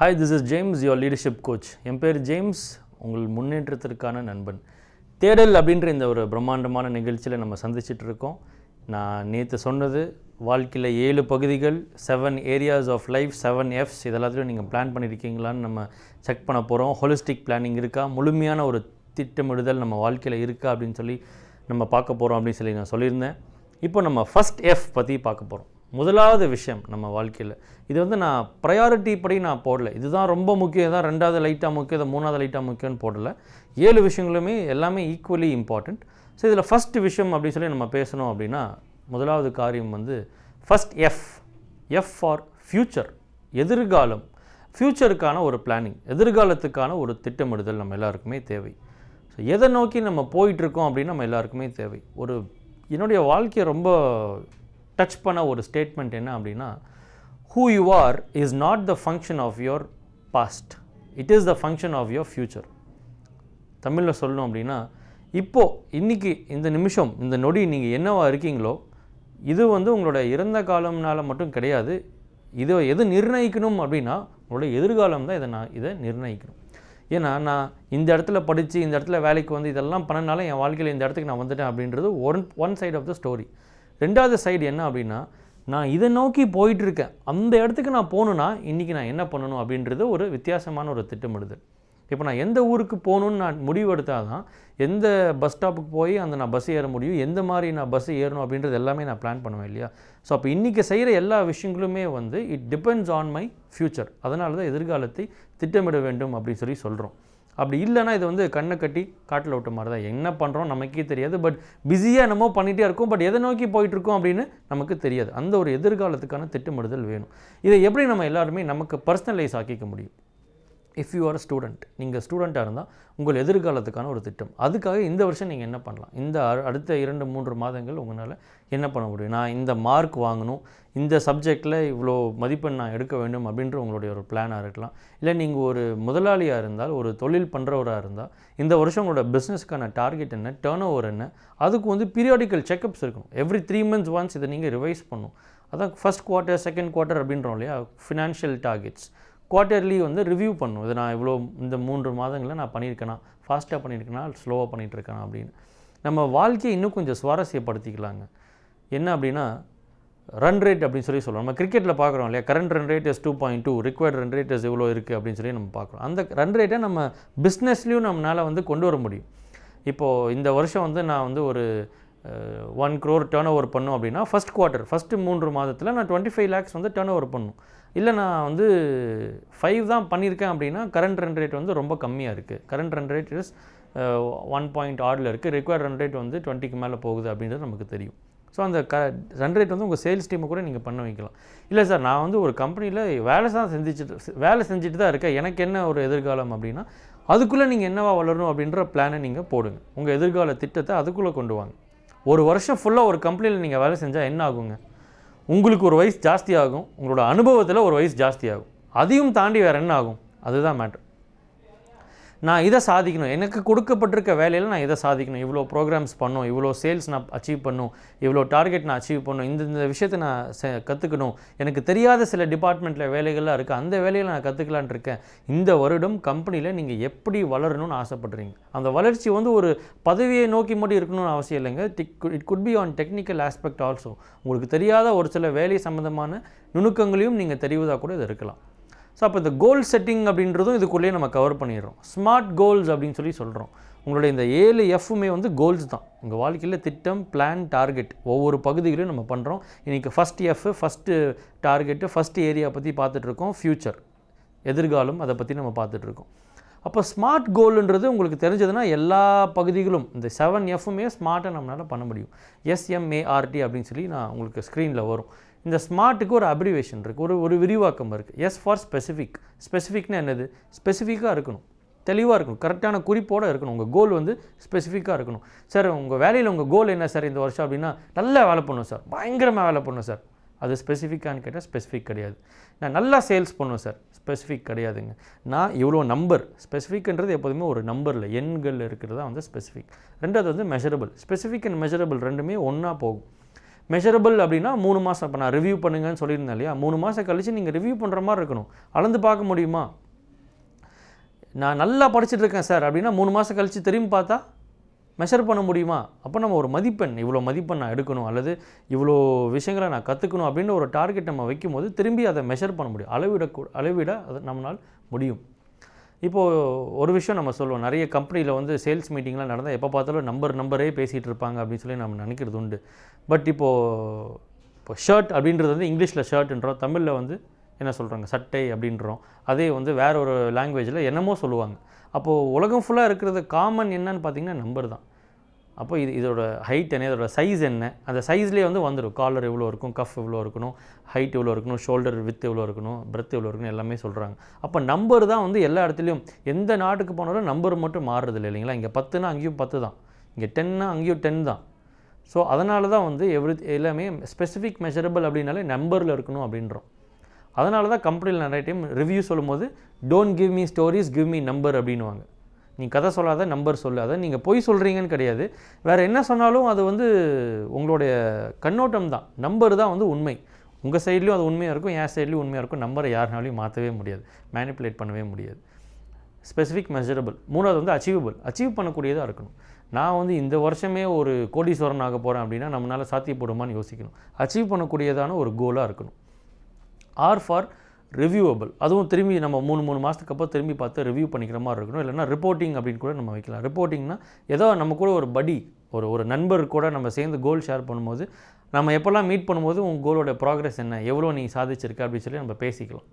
hi this is James your leadership coach என் பேர் James உங்கள் முன்னேற்றத்திற்கான நண்பன் தேடல் அப்படின்ற இந்த ஒரு பிரம்மாண்டமான நிகழ்ச்சியில் நம்ம சந்திச்சிட்ருக்கோம் நான் நேற்று சொன்னது வாழ்க்கையில் ஏழு பகுதிகள் seven areas of life seven Fs இதெல்லாத்தையும் நீங்கள் பிளான் பண்ணியிருக்கீங்களான்னு நம்ம செக் பண்ண போகிறோம் ஹோலிஸ்டிக் பிளானிங் இருக்கா முழுமையான ஒரு திட்டமிடுதல் நம்ம வாழ்க்கையில் இருக்கா அப்படின்னு சொல்லி நம்ம பார்க்க போகிறோம் அப்படின்னு சொல்லி நான் சொல்லியிருந்தேன் இப்போ நம்ம ஃபஸ்ட் எஃப் பற்றி பார்க்க போகிறோம் முதலாவது விஷயம் நம்ம வாழ்க்கையில் இது வந்து நான் ப்ரையாரிட்டி படி நான் போடலை இதுதான் ரொம்ப முக்கியம் தான் ரெண்டாவது லைட்டாக முக்கியம் இதை மூணாவது லைட்டாக முக்கியம்னு போடலை ஏழு விஷயங்களுமே எல்லாமே ஈக்குவலி இம்பார்ட்டண்ட் ஸோ இதில் ஃபஸ்ட் விஷயம் அப்படின்னு சொல்லி நம்ம பேசணும் அப்படின்னா முதலாவது காரியம் வந்து first F F for future எதிர்காலம் ஃப்யூச்சருக்கான ஒரு பிளானிங் எதிர்காலத்துக்கான ஒரு திட்டமிடுதல் நம்ம எல்லாருக்குமே தேவை ஸோ எதை நோக்கி நம்ம போயிட்டுருக்கோம் அப்படின்னு நம்ம எல்லாருக்குமே தேவை ஒரு என்னுடைய வாழ்க்கையை ரொம்ப டச் பண்ண ஒரு ஸ்டேட்மெண்ட் என்ன அப்படின்னா who you are is not the function of your past it is the function of your future தமிழில் சொல்லணும் அப்படின்னா இப்போது இன்றைக்கி இந்த நிமிஷம் இந்த நொடி நீங்கள் என்னவா இருக்கீங்களோ இது வந்து உங்களோட இறந்த காலம்னால் மட்டும் கிடையாது இது எது நிர்ணயிக்கணும் அப்படின்னா உங்களோட எதிர்காலம் தான் இதை நான் இதை நிர்ணயிக்கணும் ஏன்னா நான் இந்த இடத்துல படித்து இந்த இடத்துல வேலைக்கு வந்து இதெல்லாம் பண்ணனால என் வாழ்க்கையில் இந்த இடத்துக்கு நான் வந்துட்டேன் அப்படின்றது one one side of the story ரெண்டாவது சைடு என்ன அப்படின்னா நான் இதை நோக்கி போயிட்டுருக்கேன் அந்த இடத்துக்கு நான் போகணுன்னா இன்றைக்கி நான் என்ன பண்ணணும் அப்படின்றது ஒரு வித்தியாசமான ஒரு திட்டமிடுது இப்போ நான் எந்த ஊருக்கு போகணுன்னு நான் முடிவு எடுத்தால் தான் எந்த பஸ் ஸ்டாப்புக்கு போய் அந்த நான் பஸ் ஏற முடியும் எந்த மாதிரி நான் பஸ் ஏறணும் அப்படின்றது எல்லாமே நான் பிளான் பண்ணுவேன் இல்லையா ஸோ அப்போ இன்றைக்கி செய்கிற எல்லா விஷயங்களுமே வந்து it depends on my future அதனால தான் எதிர்காலத்தை திட்டமிட வேண்டும் அப்படின்னு சொல்லி சொல்கிறோம் அப்படி இல்லைன்னா இது வந்து கண்ணை கட்டி காட்டில் விட்ட மாதிரி தான் என்ன பண்ணுறோம் நமக்கே தெரியாது பட் பிஸியாக என்னமோ பண்ணிகிட்டே இருக்கும் பட் எதை நோக்கி போயிட்டுருக்கோம் அப்படின்னு நமக்கு தெரியாது அந்த ஒரு எதிர்காலத்துக்கான திட்டமிடுதல் வேணும் இதை எப்படி நம்ம எல்லாருமே நமக்கு பர்சனலைஸ் ஆக்கிக்க முடியும் இஃப் யூ ஆர் ஸ்டூடெண்ட் நீங்கள் ஸ்டூடெண்ட்டாக இருந்தால் உங்கள் எதிர்காலத்துக்கான ஒரு திட்டம் அதுக்காக இந்த வருஷம் நீங்கள் என்ன பண்ணலாம் இந்த அடுத்த இரண்டு மூன்று மாதங்கள் உங்களால் என்ன பண்ண முடியும் நான் இந்த மார்க் வாங்கணும் இந்த சப்ஜெக்டில் இவ்வளோ மதிப்பெண் நான் எடுக்க வேண்டும் அப்படின்ற உங்களுடைய ஒரு பிளானாக இருக்கலாம் இல்லை நீங்கள் ஒரு முதலாளியாக இருந்தால் ஒரு தொழில் பண்ணுறவராக இருந்தால் இந்த வருஷம் உங்களோட பிஸ்னஸ்க்கான டார்கெட் என்ன டேர்ன் ஓவர் என்ன அதுக்கு வந்து பீரியாடிக்கல் செக்கப்ஸ் இருக்கணும் எவ்ரி த்ரீ மந்த்ஸ் ஒன்ஸ் இதை நீங்கள் ரிவைஸ் பண்ணும் அதான் ஃபஸ்ட் குவார்ட்டர் செகண்ட் குவார்ட்டர் அப்படின்றோம் இல்லையா ஃபினான்ஷியல் டார்கெட்ஸ் குவார்ட்டர்லி வந்து ரிவ்யூ பண்ணும் இது நான் இவ்வளோ இந்த மூன்று மாதங்களில் நான் பண்ணியிருக்கேனா ஃபாஸ்ட்டாக பண்ணியிருக்கேனா ஸ்லோவாக பண்ணிகிட்ருக்கேனா அப்படின்னு நம்ம வாழ்க்கையை இன்னும் கொஞ்சம் சுவாரஸ்யப்படுத்திக்கலாங்க என்ன அப்படின்னா ரன் ரேட் அப்படின்னு சொல்லி சொல்லுவோம் நம்ம கிரிக்கெட்டில் பார்க்குறோம் இல்லையா current run rate is two point two required run rate is இவ்வளோ இருக்குது அப்படின்னு சொல்லி நம்ம பார்க்குறோம் அந்த ரன் ரேட்டை நம்ம பிஸ்னஸ்லேயும் நம்மளால் வந்து கொண்டு வர முடியும் இப்போது இந்த வருஷம் வந்து நான் வந்து ஒரு ஒன் க்ரோர் டேர்ன் ஓவர் பண்ணும் அப்படின்னா ஃபஸ்ட் குவார்ட்டர் ஃபஸ்ட்டு மூன்று மாதத்தில் நான் டுவெண்ட்டி ஃபைவ் லேக்ஸ் வந்து டேர்ன் ஓவர் பண்ணும் இல்லை நான் வந்து ஃபைவ் தான் பண்ணியிருக்கேன் அப்படின்னா கரண்ட் ரன் ரேட் வந்து ரொம்ப கம்மியாக இருக்குது current run rate is one point ஆர்டில் இருக்குது ரிக்வயர்ட் ரன் ரேட் வந்து டுவெண்ட்டிக்கு மேலே போகுது அப்படின்றது நமக்கு தெரியும் ஸோ அந்த க ரன் ரேட் வந்து உங்கள் சேல்ஸ் டீமை கூட நீங்கள் பண்ண வைக்கலாம் இல்லை சார் நான் வந்து ஒரு கம்பெனியில் வேலை தான் செஞ்சுட்டு வேலை செஞ்சுட்டு தான் இருக்கேன் எனக்கு என்ன ஒரு எதிர்காலம் அப்படின்னா அதுக்குள்ளே நீங்கள் என்னவா வளரணும் அப்படின்ற பிளானை நீங்கள் போடுங்க உங்கள் எதிர்கால திட்டத்தை அதுக்குள்ளே கொண்டு வாங்க ஒரு வருஷம் ஃபுல்லாக ஒரு கம்பெனியில் நீங்கள் வேலை செஞ்சால் என்ன ஆகுங்க உங்களுக்கு ஒரு வயசு ஜாஸ்தி ஆகும் உங்களோட அனுபவத்தில் ஒரு வயசு ஜாஸ்தி ஆகும் அதையும் தாண்டி வேறு என்ன ஆகும் அதுதான் மேட்ரு நான் இதை சாதிக்கணும் எனக்கு கொடுக்கப்பட்டிருக்க வேலையில் நான் இதை சாதிக்கணும் இவ்வளோ ப்ரோக்ராம்ஸ் பண்ணும் இவ்வளோ சேல்ஸ் நான் அச்சீவ் பண்ணும் இவ்வளோ டார்கெட் நான் அச்சீவ் பண்ணும் இந்த இந்த விஷயத்தை நான் கற்றுக்கணும் எனக்கு தெரியாத சில டிபார்ட்மெண்ட்டில் வேலைகள்லாம் இருக்குது அந்த வேலையில் நான் கற்றுக்கலான் இருக்கேன் இந்த வருடம் கம்பெனியில் நீங்கள் எப்படி வளரணும்னு ஆசைப்படுறீங்க அந்த வளர்ச்சி வந்து ஒரு பதவியை நோக்கி மட்டும் இருக்கணும்னு அவசியம் இல்லைங்க it could be on technical aspect also உங்களுக்கு தெரியாத ஒரு சில வேலை சம்மந்தமான நுணுக்கங்களையும் நீங்கள் தெரிவதாக கூட இது இருக்கலாம் ஸோ அப்போ இந்த கோல் செட்டிங் அப்படின்றதும் இதுக்குள்ளேயே நம்ம கவர் பண்ணிடுறோம் ஸ்மார்ட் கோல்ஸ் அப்படின்னு சொல்லி சொல்கிறோம் உங்களுடைய இந்த ஏழு எஃப்புமே வந்து கோல்ஸ் தான் உங்கள் வாழ்க்கையில் திட்டம் பிளான் டார்கெட் ஒவ்வொரு பகுதிகளையும் நம்ம பண்ணுறோம் இன்றைக்கி first F first target first area பற்றி பார்த்துட்ருக்கோம் ஃப்யூச்சர் எதிர்காலம் அதை பற்றி நம்ம பார்த்துட்ருக்கோம் அப்போ ஸ்மார்ட் கோல்ன்றது உங்களுக்கு தெரிஞ்சதுன்னா எல்லா பகுதிகளும் இந்த செவன் எஃப்மே ஸ்மார்ட்டாக நம்மளால் பண்ண முடியும் எஸ்எம்ஏஆர்டி அப்படின்னு சொல்லி நான் உங்களுக்கு ஸ்க்ரீனில் வரும் இந்த ஸ்மார்ட்டுக்கு ஒரு அப்ரிவேஷன் இருக்குது ஒரு ஒரு விரிவாக்கம் இருக்குது எஸ் ஃபார் ஸ்பெசிஃபிக் ஸ்பெசிஃபிக்னா என்னது ஸ்பெசிஃபிக்காக இருக்கணும் தெளிவாக இருக்கணும் கரெக்டான குறிப்போடு இருக்கணும் உங்கள் கோல் வந்து ஸ்பெசிஃபிக்காக இருக்கணும் சார் உங்கள் வேலையில் உங்கள் கோல் என்ன சார் இந்த வருஷம் அப்படின்னா நல்லா வேலை பண்ணும் சார் பயங்கரமாக வேலை பண்ணும் சார் அது ஸ்பெசிஃபிக்கானு கேட்டால் ஸ்பெசிஃபிக் கிடையாது நான் நல்லா சேல்ஸ் பண்ணுவோம் சார் ஸ்பெசிஃபிக் கிடையாதுங்க நான் இவ்வளோ நம்பர் ஸ்பெசிஃபிக்ன்றது எப்போதுமே ஒரு நம்பரில் எண்கள் இருக்கிறதா வந்து ஸ்பெசிஃபிக் ரெண்டாவது வந்து மெஷரபிள் ஸ்பெசிஃபிக் அண்ட் மெஷரபிள் ரெண்டுமே ஒன்றா போகும் மெஷரபிள் அப்படின்னா மூணு மாதம் இப்போ நான் ரிவ்யூ பண்ணுங்கன்னு சொல்லியிருந்தேன் இல்லையா மூணு மாதம் கழித்து நீங்கள் ரிவ்யூ பண்ணுற மாதிரி இருக்கணும் அளந்து பார்க்க முடியுமா நான் நல்லா படிச்சுட்டு இருக்கேன் சார் அப்படின்னா மூணு மாதம் கழித்து திரும்பி பார்த்தா மெஷர் பண்ண முடியுமா அப்போ நம்ம ஒரு மதிப்பெண் இவ்வளோ மதிப்பெண் நான் எடுக்கணும் அல்லது இவ்வளோ விஷயங்களை நான் கற்றுக்கணும் அப்படின்னு ஒரு டார்கெட் நம்ம வைக்கும்போது திரும்பி அதை மெஷர் பண்ண முடியும் அளவிடக்கூ அளவிட அதை நம்மளால் முடியும் இப்போது ஒரு விஷயம் நம்ம சொல்லுவோம் நிறைய கம்பெனியில் வந்து சேல்ஸ் மீட்டிங்லாம் நடந்தால் எப்போ பார்த்தாலும் நம்பர் நம்பரே பேசிகிட்டு இருப்பாங்க அப்படின்னு சொல்லி நம்ம நினைக்கிறது உண்டு பட் இப்போது இப்போ ஷர்ட் அப்படின்றது வந்து இங்கிலீஷில் ஷர்ட்ன்றோம் தமிழில் வந்து என்ன சொல்கிறாங்க சட்டை அப்படின்றோம் அதே வந்து வேற ஒரு லாங்குவேஜில் என்னமோ சொல்லுவாங்க அப்போது உலகம் ஃபுல்லாக இருக்கிறது காமன் என்னன்னு பார்த்திங்கன்னா நம்பர் தான் அப்போ இது இதோட ஹைட் என்ன இதோட சைஸ் என்ன அந்த சைஸ்லேயே வந்து வந்துடும் காலர் எவ்வளோ இருக்கும் கஃப் எவ்வளோ இருக்கணும் ஹைட் எவ்வளோ இருக்கணும் ஷோல்டர் வித் எவ்வளோ இருக்கணும் பிரெத் எவ்வளோ இருக்கணும் எல்லாமே சொல்கிறாங்க அப்போ நம்பர் தான் வந்து எல்லா இடத்துலையும் எந்த நாட்டுக்கு போனாலும் நம்பர் மட்டும் மாறுறது இல்லை இல்லைங்களா இங்கே பத்துனா அங்கேயும் பத்து தான் இங்கே டென்னா அங்கேயும் டென் தான் ஸோ அதனால தான் வந்து எவ்ரி எல்லாமே ஸ்பெசிஃபிக் மெஷரபிள் அப்படின்னாலே நம்பரில் இருக்கணும் அப்படின்றோம் அதனால தான் கம்பெனியில் நிறைய டைம் ரிவ்யூ சொல்லும்போது don't give me stories give me number அப்படின்வாங்க நீ கதை சொல்லாத நம்பர் சொல்லாத நீங்கள் பொய் சொல்கிறீங்கன்னு கிடையாது வேறு என்ன சொன்னாலும் அது வந்து உங்களுடைய கண்ணோட்டம் தான் நம்பர் தான் வந்து உண்மை உங்கள் சைட்லேயும் அது உண்மையாக இருக்கும் என் சைட்லேயும் உண்மையாக இருக்கும் நம்பரை யாருனாலையும் மாற்றவே முடியாது மேனிப்புலேட் பண்ணவே முடியாது ஸ்பெசிஃபிக் மெஷரபிள் மூணாவது வந்து அச்சீவபிள் அச்சீவ் பண்ணக்கூடியதாக இருக்கணும் நான் வந்து இந்த வருஷமே ஒரு கோடீஸ்வரன் ஆக போகிறேன் அப்படின்னா நம்மளால் சாத்தியப்படுமான்னு யோசிக்கணும் அச்சீவ் பண்ணக்கூடியதான ஒரு கோலாக இருக்கணும் ஆர் ஃபார் ரிவ்யூவபிள் அதுவும் திரும்பி நம்ம மூணு மூணு மாதத்துக்கு அப்புறம் திரும்பி பார்த்து ரிவ்யூ பண்ணிக்கிற மாதிரி இருக்கணும் இல்லைனா ரிப்போர்ட்டிங் அப்படின்னு கூட நம்ம வைக்கலாம் ரிப்போர்ட்டிங்னா ஏதோ நம்ம கூட ஒரு படி ஒரு ஒரு நண்பர் கூட நம்ம சேர்ந்து கோல் ஷேர் பண்ணும்போது நம்ம எப்போல்லாம் மீட் பண்ணும்போது உங்கள் கோலோட ப்ராக்ரெஸ் என்ன எவ்வளோ நீங்கள் சாதிச்சிருக்க அப்படின்னு சொல்லி நம்ம பேசிக்கலாம்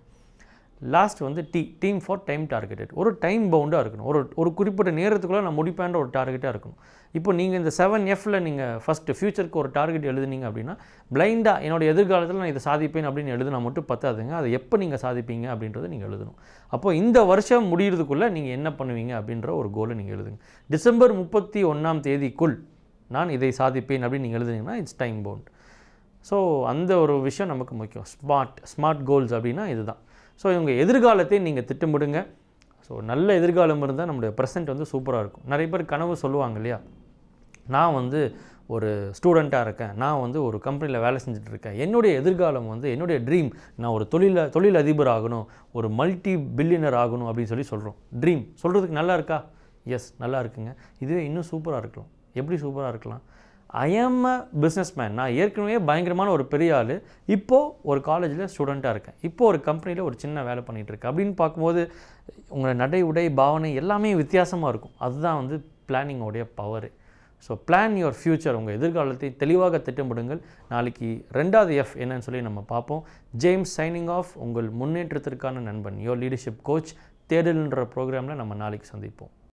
லாஸ்ட் வந்து டி டீம் ஃபார் டைம் டார்கெட்டட் ஒரு டைம் பவுண்டாக இருக்கணும் ஒரு ஒரு குறிப்பிட்ட நேரத்துக்குள்ளே நான் முடிப்பேன்ற ஒரு டார்கெட்டாக இருக்கணும் இப்போ நீங்கள் இந்த செவன் எஃப்பில் நீங்கள் ஃபஸ்ட்டு ஃப்யூச்சருக்கு ஒரு டார்கெட் எழுதுனீங்க அப்படின்னா பிளைண்டாக என்னோடய எதிர்காலத்தில் நான் இதை சாதிப்பேன் அப்படின்னு எழுதுனா மட்டும் பத்தாதுங்க அதை எப்போ நீங்கள் சாதிப்பீங்க அப்படின்றத நீங்கள் எழுதணும் அப்போது இந்த வருஷம் முடிகிறதுக்குள்ளே நீங்கள் என்ன பண்ணுவீங்க அப்படின்ற ஒரு கோலை நீங்கள் எழுதுங்க டிசம்பர் முப்பத்தி ஒன்றாம் தேதிக்குள் நான் இதை சாதிப்பேன் அப்படின்னு நீங்கள் எழுதுனீங்கன்னா இட்ஸ் டைம் பவுண்ட் ஸோ அந்த ஒரு விஷயம் நமக்கு முக்கியம் ஸ்மார்ட் ஸ்மார்ட் கோல்ஸ் அப்படின்னா இதுதான் ஸோ இவங்க எதிர்காலத்தையும் நீங்கள் திட்டமிடுங்க ஸோ நல்ல எதிர்காலம் இருந்தால் நம்முடைய ப்ரெசென்ட் வந்து சூப்பராக இருக்கும் நிறைய பேர் கனவு சொல்லுவாங்க இல்லையா நான் வந்து ஒரு ஸ்டூடெண்ட்டாக இருக்கேன் நான் வந்து ஒரு கம்பெனியில் வேலை செஞ்சுட்டு இருக்கேன் என்னுடைய எதிர்காலம் வந்து என்னுடைய ட்ரீம் நான் ஒரு தொழில தொழில் அதிபர் ஆகணும் ஒரு மல்டி பில்லியனர் ஆகணும் அப்படின்னு சொல்லி சொல்கிறோம் ட்ரீம் சொல்கிறதுக்கு நல்லா இருக்கா எஸ் நல்லா இருக்குங்க இதுவே இன்னும் சூப்பராக இருக்கலாம் எப்படி சூப்பராக இருக்கலாம் ஐஎம் பிஸ்னஸ் மேன் நான் ஏற்கனவே பயங்கரமான ஒரு பெரிய ஆள் இப்போது ஒரு காலேஜில் ஸ்டூடெண்ட்டாக இருக்கேன் இப்போது ஒரு கம்பெனியில் ஒரு சின்ன வேலை பண்ணிகிட்ருக்கேன் அப்படின்னு பார்க்கும்போது உங்களை நடை உடை பாவனை எல்லாமே வித்தியாசமாக இருக்கும் அதுதான் வந்து பிளானிங்கோடைய power so plan your future உங்கள் எதிர்காலத்தை தெளிவாக திட்டமிடுங்கள் நாளைக்கு ரெண்டாவது எஃப் என்னன்னு சொல்லி நம்ம பார்ப்போம் ஜேம்ஸ் சைனிங் ஆஃப் உங்கள் முன்னேற்றத்திற்கான நண்பன் யோர் லீடர்ஷிப் கோச் தேடல்ன்ற ப்ரோக்ராமில் நம்ம நாளைக்கு சந்திப்போம்